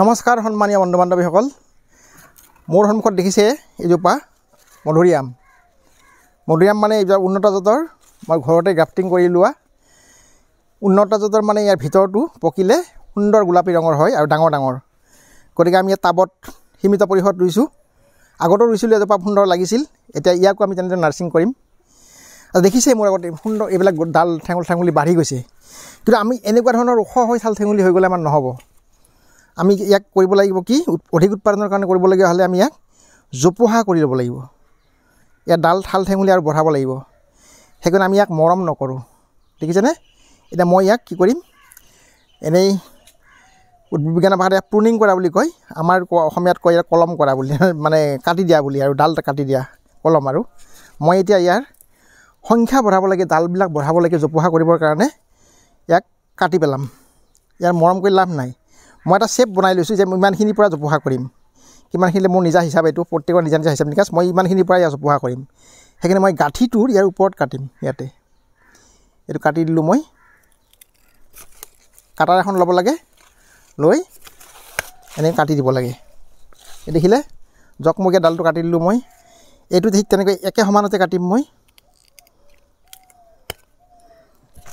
নমস্কাৰ সন্মানীয় বন্ধু বান্ধৱীসকল মোৰ সন্মুখত দেখিছে এজোপা মধুৰি আম মধুৰি আম মানে এইবিলাক উন্নত জাতৰ মই ঘৰতে গ্ৰাফটিং কৰি লোৱা উন্নত জাতৰ মানে ইয়াৰ ভিতৰটো পকিলে সুন্দৰ গোলাপী ৰঙৰ হয় আৰু ডাঙৰ ডাঙৰ গতিকে আমি ইয়াত টাবত সীমিত পৰিসৰত ৰুইছোঁ আগতেও ৰুইছিলোঁ এজোপা সুন্দৰ লাগিছিল এতিয়া ইয়াকো আমি তেনেদৰে নাৰ্ছিং কৰিম আৰু দেখিছেই মোৰ আগতে সুন্দৰ এইবিলাক ডাল ঠেঙুল ঠেঙুলি বাঢ়ি গৈছে কিন্তু আমি এনেকুৱা ধৰণৰ ওখ হৈ চাল ঠেঙুলি হৈ গ'লে আমাৰ নহ'ব আমি ইয়াক কৰিব লাগিব কি অধিক উৎপাদনৰ কাৰণে কৰিবলগীয়া হ'লে আমি ইয়াক জোপোহা কৰি ল'ব লাগিব ইয়াৰ ডাল ঠাল ঠেঙুলি আৰু বঢ়াব লাগিব সেইকাৰণে আমি ইয়াক মৰম নকৰোঁ দেখিছেনে এতিয়া মই ইয়াক কি কৰিম এনেই উদ্ভিদ বিজ্ঞানৰ ভাষাত প্ৰুনিং কৰা বুলি কয় আমাৰ অসমীয়াত কয় ইয়াৰ কলম কৰা বুলি মানে কাটি দিয়া বুলি আৰু ডাল কাটি দিয়া কলম আৰু মই এতিয়া ইয়াৰ সংখ্যা বঢ়াব লাগে ডালবিলাক বঢ়াব লাগে জপোহা কৰিবৰ কাৰণে ইয়াক কাটি পেলাম ইয়াৰ মৰম কৰি লাভ নাই মই এটা চেপ বনাই লৈছোঁ যে মই ইমানখিনিৰ পৰা জপোহা কৰিম কিমানখিনিলৈ মোৰ নিজা হিচাপ এইটো প্ৰত্যেকৰ নিজা নিজা হিচাপ নিকাচ মই ইমানখিনিৰ পৰা ইয়াৰ জপোহা কৰিম সেইখিনি মই গাঁঠিটোৰ ইয়াৰ ওপৰত কাটিম ইয়াতে এইটো কাটি দিলোঁ মই কাটাৰ এখন ল'ব লাগে লৈ এনেকৈ কাটি দিব লাগে এই দেখিলে জকমকীয়া ডালটো কাটি দিলোঁ মই এইটো ঠিক তেনেকৈ একে সমানতে কাটিম মই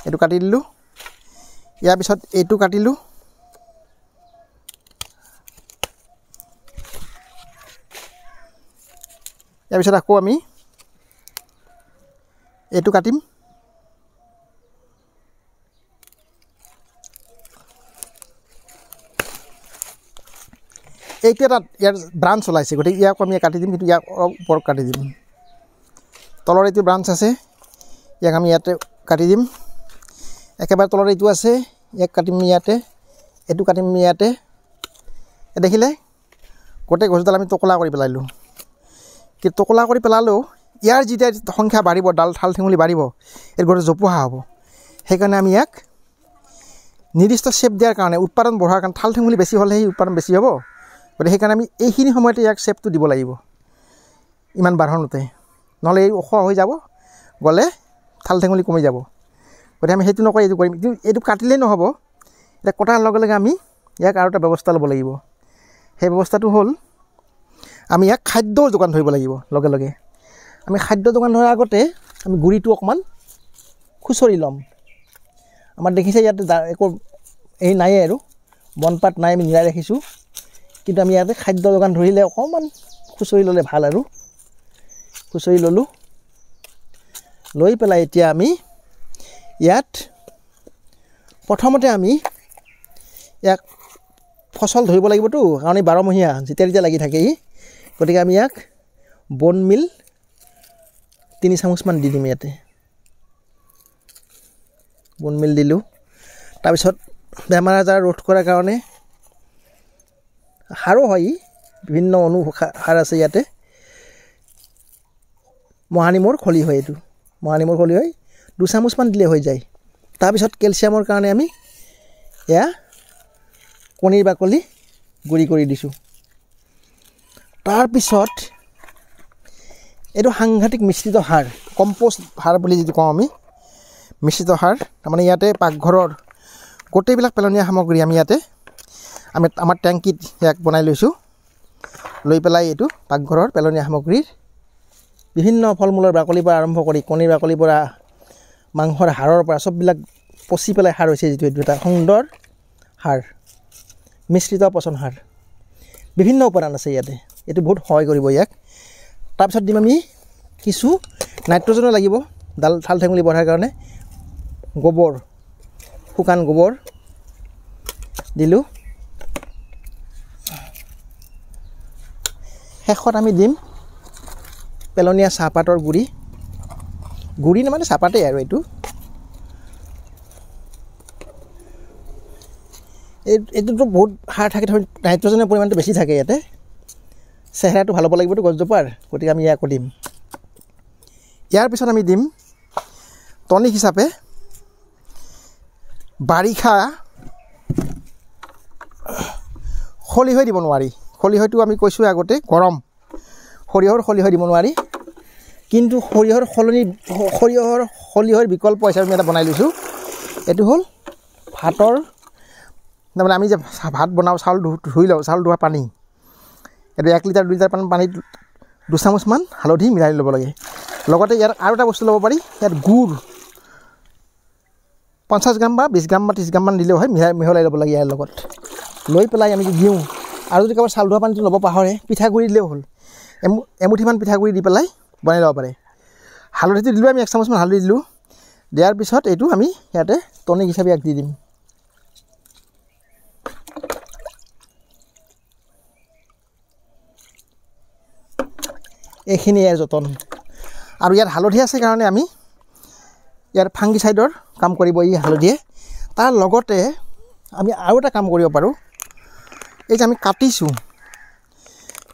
এইটো কাটি দিলোঁ ইয়াৰ পিছত এইটো কাটিলোঁ ইয়াৰ আকৌ আমি এইটো কাটিম এইটো এটা ইয়াৰ ব্ৰাঞ্চ ওলাইছে গতিকে ইয়াকো আমি কাটি দিম কিন্তু ইয়াক অলপ ওপৰত কাটি দিম তলৰ এইটো ব্ৰাঞ্চ আছে ইয়াক আমি ইয়াতে কাটি দিম একেবাৰে তলৰ এইটো আছে ইয়াক কাটিম ইয়াতে এইটো কাটিম ইয়াতে দেখিলে গোটেই গছডাল আমি টকলা কৰি পেলালোঁ কি টকলা কৰি পেলালেও ইয়াৰ যেতিয়া সংখ্যা বাঢ়িব ডাল ঠাল ঠেঙুলি বাঢ়িব এই গোটেই জপোহা হ'ব সেইকাৰণে আমি ইয়াক নিৰ্দিষ্ট চেপ দিয়াৰ কাৰণে উৎপাদন বঢ়াৰ কাৰণে ঠাল ঠেঙুলি বেছি হ'লে সেই উৎপাদন বেছি হ'ব গতিকে সেইকাৰণে আমি এইখিনি সময়তে ইয়াক চেপটো দিব লাগিব ইমান বাঢ়োতে নহ'লে এই ওখ হৈ যাব গ'লে ঠাল ঠেঙুলি কমি যাব গতিকে আমি সেইটো নকৰি এইটো কৰিম কিন্তু এইটো কাটিলেই নহ'ব এতিয়া কটাৰ লগে লগে আমি ইয়াক আৰু এটা ব্যৱস্থা ল'ব লাগিব সেই ব্যৱস্থাটো হ'ল আমি ইয়াক খাদ্যৰ যোগান ধৰিব লাগিব লগে লগে আমি খাদ্য যোগান ধৰাৰ আগতে আমি গুৰিটো অকণমান খুচৰি ল'ম আমাৰ দেখিছে ইয়াত একো এই নাই আৰু বনপাত নাই আমি নিৰাই ৰাখিছোঁ কিন্তু আমি ইয়াতে খাদ্য যোগান ধৰিলে অকণমান খুচৰি ল'লে ভাল আৰু খুচৰি ল'লোঁ লৈ পেলাই এতিয়া আমি ইয়াত প্ৰথমতে আমি ইয়াক ফচল ধৰিব লাগিবতো কাৰণ এই বাৰমহীয়া যেতিয়া তেতিয়া লাগি থাকে ই গতিকে আমি ইয়াক বন মিল তিনি চামুচমান দি দিম ইয়াতে বন মিল দিলোঁ তাৰপিছত বেমাৰ আজাৰ ৰোধ কৰাৰ কাৰণে সাৰো হয় বিভিন্ন অনু সাৰ আছে ইয়াতে মহানিমৰ খলি হয় এইটো মহানিমৰ খলি হয় দুচামুচমান দিলে হৈ যায় তাৰপিছত কেলছিয়ামৰ কাৰণে আমি এয়া কণীৰ বাকলি গুৰি কৰি দিছোঁ তাৰপিছত এইটো সাংঘাতিক মিশ্ৰিত সাৰ কম্প'ষ্ট সাৰ বুলি যিটো কওঁ আমি মিশ্ৰিত সাৰ তাৰমানে ইয়াতে পাকঘৰৰ গোটেইবিলাক পেলনীয়া সামগ্ৰী আমি ইয়াতে আমি আমাৰ টেংকিত ইয়াক বনাই লৈছোঁ লৈ পেলাই এইটো পাকঘৰৰ পেলনীয়া সামগ্ৰীৰ বিভিন্ন ফল মূলৰ বাকলিৰ পৰা আৰম্ভ কৰি কণীৰ বাকলিৰ পৰা মাংসৰ হাৰৰ পৰা চববিলাক পচি পেলাই সাৰ হৈছে যিটো এইটো এটা সুন্দৰ সাৰ মিশ্ৰিত পচন সাৰ বিভিন্ন উপাদান আছে ইয়াতে এইটো বহুত সহায় কৰিব ইয়াক তাৰপিছত দিম আমি কিছু নাইট্ৰজেনো লাগিব ডাল ঠাল ঠেঙুলি বঢ়াৰ কাৰণে গোবৰ শুকান গোবৰ দিলোঁ শেষত আমি দিম পেলনীয়া চাহপাতৰ গুড়ি গুড়ি নামানে চাহপাতেই আৰু এইটো এইটোতো বহুত সাৰ থাকে নাইট্ৰজেনৰ পৰিমাণটো বেছি থাকে ইয়াতে চেহেৰাটো ভাল হ'ব লাগিবতো গছজোপাৰ গতিকে আমি ইয়াকো দিম ইয়াৰ পিছত আমি দিম টনিক হিচাপে বাৰিষা খলিহৈ দিব নোৱাৰি খলিহৈটো আমি কৈছোঁ আগতে গৰম সৰিয়হৰ খলিহৈ দিব নোৱাৰি কিন্তু সৰিয়হৰ সলনি সৰিয়হৰ খলিহৈৰ বিকল্প হিচাপে আমি এটা বনাই লৈছোঁ এইটো হ'ল ভাতৰ তাৰমানে আমি যে ভাত বনাওঁ চাউল ধুই লওঁ চাউল ধোৱা পানী এতিয়া এক লিটাৰ দুই লিটাৰ পানীত দুচামুচমান হালধি মিলাই ল'ব লাগে লগতে ইয়াত আৰু এটা বস্তু ল'ব পাৰি ইয়াত গুড় পঞ্চাছ গ্ৰাম বা বিছ গ্ৰাম বা ত্ৰিছ গ্ৰামমান দিলেও হয় মিহলাই মিহলাই ল'ব লাগে ইয়াৰ লগত লৈ পেলাই আমি দিওঁ আৰু যদি কাৰোবাৰ চাল ধোৱা পানীটো ল'ব পাহৰে পিঠাগুড়ি দিলেও হ'ল এমু এমুঠিমান পিঠাগুড়ি দি পেলাই বনাই ল'ব পাৰে হালধিটো দিলোঁ আমি এক চামুচমান হালধি দিলোঁ দিয়াৰ পিছত এইটো আমি ইয়াতে টনিক হিচাপে ইয়াক দি দিম এইখিনিয়ে যতন আৰু ইয়াত হালধি আছে কাৰণে আমি ইয়াৰ ফাংগি ছাইডৰ কাম কৰিব ই হালধিয়ে তাৰ লগতে আমি আৰু এটা কাম কৰিব পাৰোঁ এই যে আমি কাটিছোঁ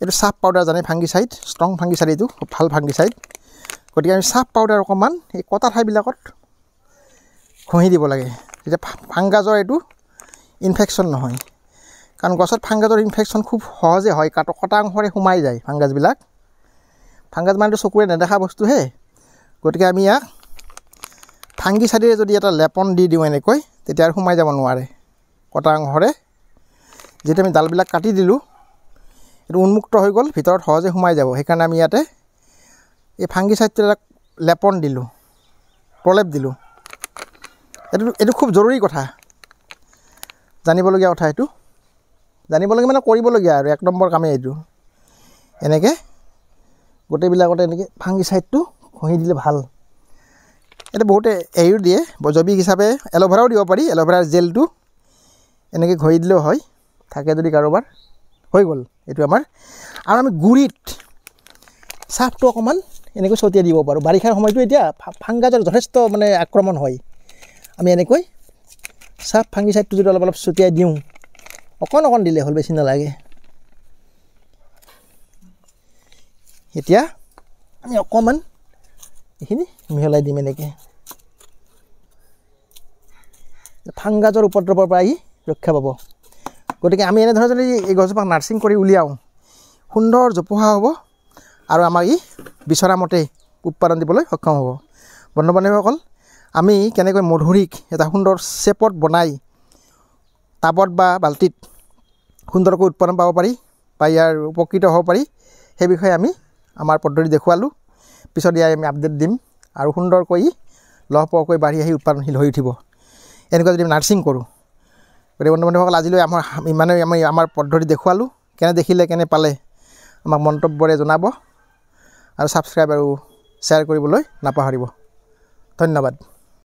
এইটো চাফ পাউডাৰ জানে fungicide strong fungicide এইটো খুব ভাল ফাংগি ছাইড গতিকে আমি চাফ পাউডাৰ অকণমান এই কটা ঠাইবিলাকত ঘঁহি দিব লাগে যেতিয়া ফাংগাজৰ এইটো ইনফেকশ্যন নহয় কাৰণ গছত ফাংগাজৰ ইনফেকশ্যন খুব সহজে হয় কাট কটা অংশৰে সোমাই যায় ফাংগাজবিলাক ফাংগাছ মানেটো চকুৰে নেদেখা বস্তুহে গতিকে আমি ইয়াক ফাংগি চাদিৰে যদি এটা লেপন দি দিওঁ এনেকৈ তেতিয়া আৰু সোমাই যাব নোৱাৰে কটা অংশৰে যিহেতু আমি ডালবিলাক কাটি দিলোঁ এইটো উন্মুক্ত হৈ গ'ল ভিতৰত সহজে সোমাই যাব সেইকাৰণে আমি ইয়াতে এই ফাংগি চাইডটো এটা লেপন দিলোঁ প্ৰলেপ দিলোঁ এইটো এইটো খুব জৰুৰী কথা জানিবলগীয়া কথা এইটো জানিবলগীয়া মানে কৰিবলগীয়া আৰু এক নম্বৰ কামেই এইটো এনেকৈ গোটেইবিলাকতে এনেকৈ ফাংগি ছাইডটো ঘঁহি দিলে ভাল এতিয়া বহুতে এৰিও দিয়ে বজবিক হিচাপে এল'ভেৰাও দিব পাৰি এল'ভেৰাৰ জেলটো এনেকৈ ঘঁহি দিলেও হয় থাকে যদি কাৰোবাৰ হৈ গ'ল এইটো আমাৰ আৰু আমি গুৰিত চাফটো অকণমান এনেকৈ ছটিয়াই দিব পাৰোঁ বাৰিষাৰ সময়টো এতিয়া ফাংগাজৰ যথেষ্ট মানে আক্ৰমণ হয় আমি এনেকৈ চাফ ফাংগি ছাইডটো যদি অলপ অলপ ছটিয়াই দিওঁ অকণ অকণ দিলে হ'ল বেছি নালাগে এতিয়া আমি অকণমান এইখিনি মিহলাই দিম এনেকৈ ফাংগাছৰ উপদ্ৰৱৰ পৰা ই ৰক্ষা পাব গতিকে আমি এনেধৰণে যদি এই গছজোপাক নাৰ্ছিং কৰি উলিয়াওঁ সুন্দৰ জোপোহা হ'ব আৰু আমাক ই বিচৰা মতে উৎপাদন দিবলৈ সক্ষম হ'ব বন্ধু বান্ধৱীসকল আমি কেনেকৈ মধুৰিক এটা সুন্দৰ চেপত বনাই টাবত বা বাল্টিত সুন্দৰকৈ উৎপাদন পাব পাৰি বা ইয়াৰ উপকৃত হ'ব পাৰি সেই বিষয়ে আমি আমাৰ পদ্ধতি দেখুৱালোঁ পিছত ইয়াৰ আমি আপডেট দিম আৰু সুন্দৰকৈ লহপহকৈ বাঢ়ি আহি উৎপাদনশীল হৈ উঠিব এনেকুৱা যদি নাৰ্ছিং কৰোঁ গতিকে বন্ধু বান্ধৱীসকল আজিলৈ আমাৰ ইমানেই আমি আমাৰ পদ্ধতি দেখুৱালোঁ কেনে দেখিলে কেনে পালে আমাক মন্তব্যৰে জনাব আৰু ছাবস্ক্ৰাইব আৰু শ্বেয়াৰ কৰিবলৈ নাপাহৰিব ধন্যবাদ